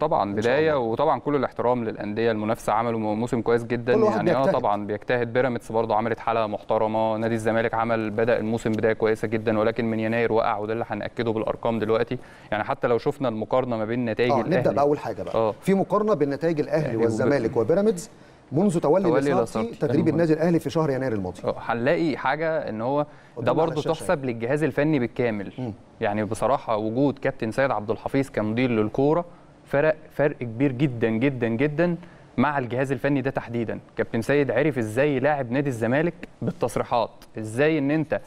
طبعا بدايه وطبعا كل الاحترام للانديه المنافسه عملوا موسم كويس جدا يعني اه طبعا بيجتهد بيراميدز برضه عملت حلقه محترمه نادي الزمالك عمل بدا الموسم بدايه كويسه جدا ولكن من يناير وقع وده اللي هناكده بالارقام دلوقتي يعني حتى لو شفنا المقارنه ما بين نتائج آه الاهلي نبدا باول حاجه بقى آه. في مقارنه بين نتائج الاهلي والزمالك وبيراميدز منذ تولي, تولي لاسارتي تدريب النادي الاهلي في شهر يناير الماضي آه، هنلاقي حاجه ان هو ده برضه تحسب للجهاز الفني بالكامل م. يعني بصراحه وجود كابتن سيد عبد الحفيظ كمدير للكوره فرق فرق كبير جدا جدا جدا مع الجهاز الفني ده تحديدا كابتن سيد عرف ازاي لاعب نادي الزمالك بالتصريحات ازاي ان انت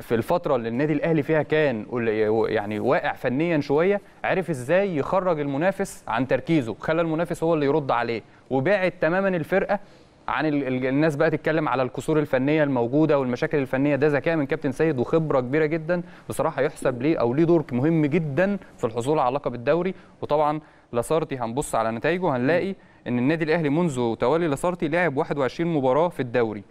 في الفتره اللي النادي الاهلي فيها كان يعني واقع فنيا شويه عرف ازاي يخرج المنافس عن تركيزه خلى المنافس هو اللي يرد عليه وبعد تماما الفرقه عن الناس بقى تتكلم على القصور الفنيه الموجوده والمشاكل الفنيه ده ذكاء من كابتن سيد وخبره كبيره جدا بصراحه يحسب ليه او ليه دور مهم جدا في الحصول على لقب الدوري وطبعا لاسارتي هنبص على نتائجه هنلاقي ان النادي الاهلي منذ تولي لاسارتي لعب 21 مباراه في الدوري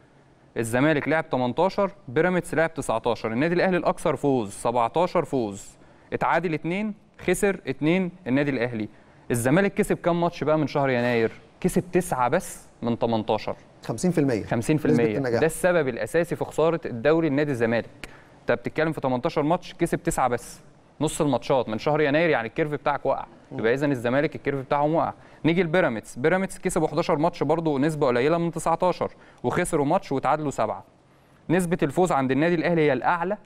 الزمالك لعب 18 بيراميدز لعب 19 النادي الاهلي الاكثر فوز 17 فوز اتعادل 2 خسر 2 النادي الاهلي الزمالك كسب كام ماتش بقى من شهر يناير كسب 9 بس من 18 50% 50% ده السبب الاساسي في خساره الدوري لنادي الزمالك انت بتتكلم في 18 ماتش كسب 9 بس نص الماتشات من شهر يناير يعني الكيرف بتاعك وقع يبقى اذا الزمالك الكيرف بتاعهم وقع نيجي لبيراميدز بيراميدز كسبوا 11 ماتش برضه نسبه قليله من 19 وخسروا ماتش وتعادلوا سبعه نسبه الفوز عند النادي الاهلي هي الاعلى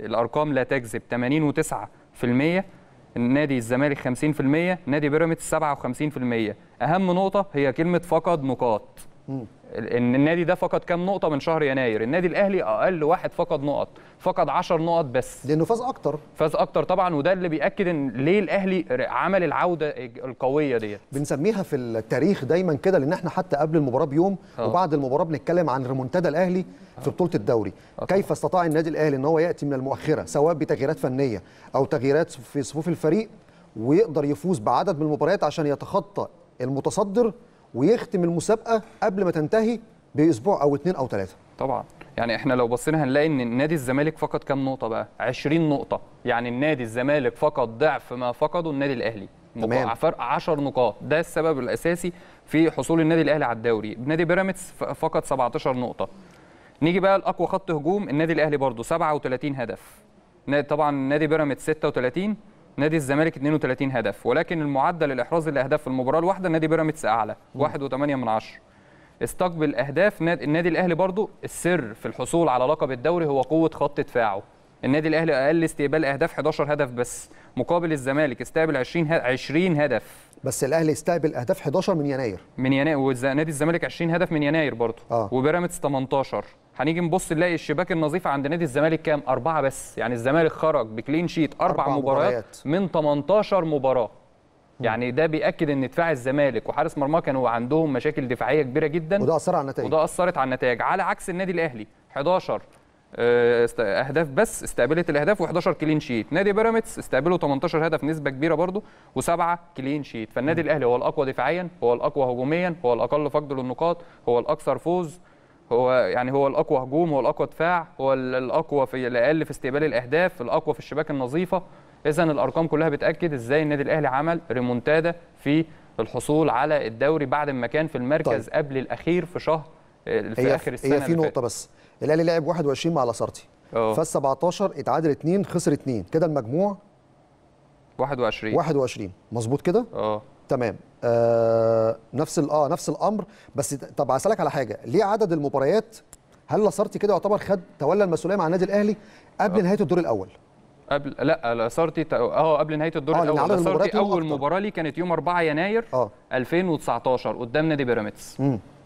الارقام لا تكذب 89% نادي الزمالك 50% نادي بيراميدز 57% اهم نقطه هي كلمه فقد نقاط ان النادي ده فقد كام نقطه من شهر يناير النادي الاهلي اقل واحد فقد نقط فقد 10 نقط بس لانه فاز اكتر فاز اكتر طبعا وده اللي بياكد ان ليه الاهلي عمل العوده القويه ديت بنسميها في التاريخ دايما كده لان احنا حتى قبل المباراه بيوم أوه. وبعد المباراه بنتكلم عن ريمونتادا الاهلي في آه. بطوله الدوري أوه. كيف استطاع النادي الاهلي ان هو ياتي من المؤخره سواء بتغييرات فنيه او تغييرات في صفوف الفريق ويقدر يفوز بعدد من المباريات عشان يتخطى المتصدر ويختم المسابقه قبل ما تنتهي باسبوع او اثنين او ثلاثه طبعا يعني احنا لو بصينا هنلاقي ان نادي الزمالك فقد كام نقطه بقى 20 نقطه يعني النادي الزمالك فقد ضعف ما فقده النادي الاهلي تمام فرق 10 نقاط ده السبب الاساسي في حصول النادي الاهلي على الدوري نادي بيراميدز فقد 17 نقطه نيجي بقى لاقوى خط هجوم النادي الاهلي برضه 37 هدف طبعا نادي بيراميدز 36 نادي الزمالك 32 هدف ولكن المعدل الاحراز الاهداف في المباراه الواحده نادي بيراميدز اعلى 1.8 من 10 استقبل اهداف النادي الاهلي برضو السر في الحصول على لقب الدوري هو قوه خط دفاعه النادي الاهلي اقل استقبال اهداف 11 هدف بس مقابل الزمالك استقبل 20 20 هدف بس الاهلي استقبل اهداف 11 من يناير من يناير ونادي الزمالك 20 هدف من يناير برضه آه. وبيراميدز 18 هنيجي نبص نلاقي الشباك النظيفه عند نادي الزمالك كام؟ اربعه بس، يعني الزمالك خرج بكلين شيت اربع, أربع مباريات, مباريات من 18 مباراه. يعني ده بياكد ان دفاع الزمالك وحارس مرماه كانوا عندهم مشاكل دفاعيه كبيره جدا وده اثر على النتائج وده اثرت على النتائج على عكس النادي الاهلي 11 آه، اهداف بس استقبلت الاهداف و11 كلين شيت نادي بيراميدز استقبلوا 18 هدف نسبه كبيره برضو وسبعه كلين شيت فالنادي الاهلي هو الاقوى دفاعيا هو الاقوى هجوميا هو الاقل فقد للنقاط هو الاكثر فوز هو يعني هو الاقوى هجوم هو الاقوى دفاع هو الاقوى في الاقل في استقبال الاهداف الاقوى في الشباك النظيفه اذا الارقام كلها بتاكد ازاي النادي الاهلي عمل ريمونتادا في الحصول على الدوري بعد ما كان في المركز طيب. قبل الاخير في شهر آه، في اخر السنه هي في نقطه بس الاهلي لعب 21 مع لاسارتي فاز 17 اتعادل 2 خسر 2 كده المجموع 21 21 مظبوط كده اه تمام آه نفس اه نفس الامر بس طب هسالك على حاجه ليه عدد المباريات هل لاسارتي كده يعتبر خد تولى المسؤوليه مع النادي الاهلي قبل أه. نهايه الدور الاول قبل لا لاسارتي اه قبل نهايه الدور آه الاول لاسارتي اول مباراه لي كانت يوم 4 يناير آه. 2019 قدام نادي بيراميدز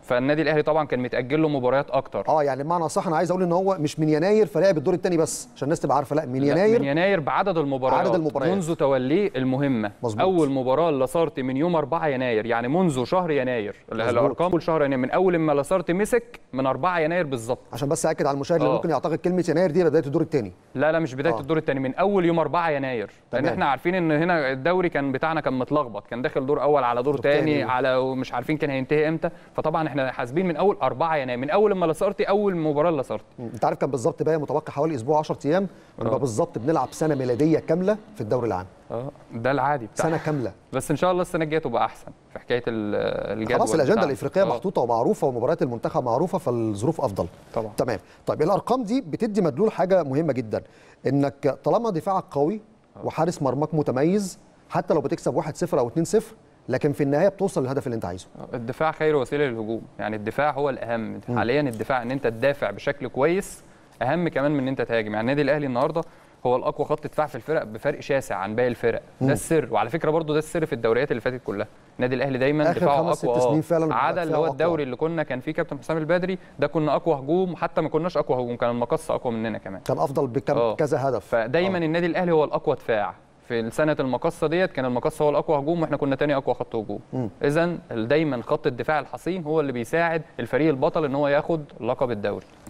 فالنادي الاهلي طبعا كان متاجل له مباريات اكتر اه يعني بمعنى صح انا عايز اقول ان هو مش من يناير فلعب الدور الثاني بس عشان الناس تبقى عارفه لا من يناير لا من يناير بعدد المباريات عدد المباريات منذ توليه المهمه مزبوط. اول مباراه لاسارتي من يوم 4 يناير يعني منذ شهر يناير الارقام شهر يناير من اول ما لاسارتي مسك من 4 يناير بالظبط عشان بس اكد على المشاهد اللي آه. ممكن يعتقد كلمه يناير دي بدايه الدور الثاني لا لا مش بدايه آه. الدور الثاني من اول يوم 4 يناير لان احنا عارفين ان هنا الدوري كان بتاعنا كان متلخبط كان داخل دور اول على دور ثاني على ومش عارفين كان هينتهي امتى فطبعا احنا حاسبين من اول 4 يناير من اول ما لاسارتي اول مباراه لاسارتي انت عارف كان بالظبط بقى متوقع حوالي اسبوع 10 ايام ونبقى اه. بالظبط بنلعب سنه ميلاديه كامله في الدوري العام اه ده العادي بتاع سنه كامله بس ان شاء الله السنه الجايه تبقى احسن في حكايه الجدول خلاص الاجنده الافريقيه أوه. محطوطه ومعروفه ومباريات المنتخب معروفه فالظروف افضل طبعا تمام طيب الارقام دي بتدي مدلول حاجه مهمه جدا انك طالما دفاعك قوي اه. وحارس مرماك متميز حتى لو بتكسب 1-0 او 2-0 لكن في النهايه بتوصل للهدف اللي انت عايزه آه، الدفاع خير وسيله للهجوم يعني الدفاع هو الاهم حاليا الدفاع ان انت تدافع بشكل كويس اهم كمان من ان انت تهاجم يعني النادي الاهلي النهارده هو الاقوى خط دفاع في الفرق بفرق شاسع عن باقي الفرق مم. ده السر وعلى فكره برضو ده السر في الدوريات اللي فاتت كلها النادي الاهلي دايما دفاعه اقوى سنين آه، فعلا عدا اللي هو الدوري اللي كنا كان فيه كابتن حسام البدري ده كنا اقوى هجوم حتى ما كناش اقوى هجوم كان المقص اقوى مننا كمان كان افضل بكذا آه. هدف فدايما أوه. النادي الاهلي هو الاقوى دفاع في سنه المقصه ديت كان المقصة هو الاقوى هجوم واحنا كنا تاني اقوى خط هجوم اذا دايما خط الدفاع الحصين هو اللي بيساعد الفريق البطل ان هو ياخد لقب الدوري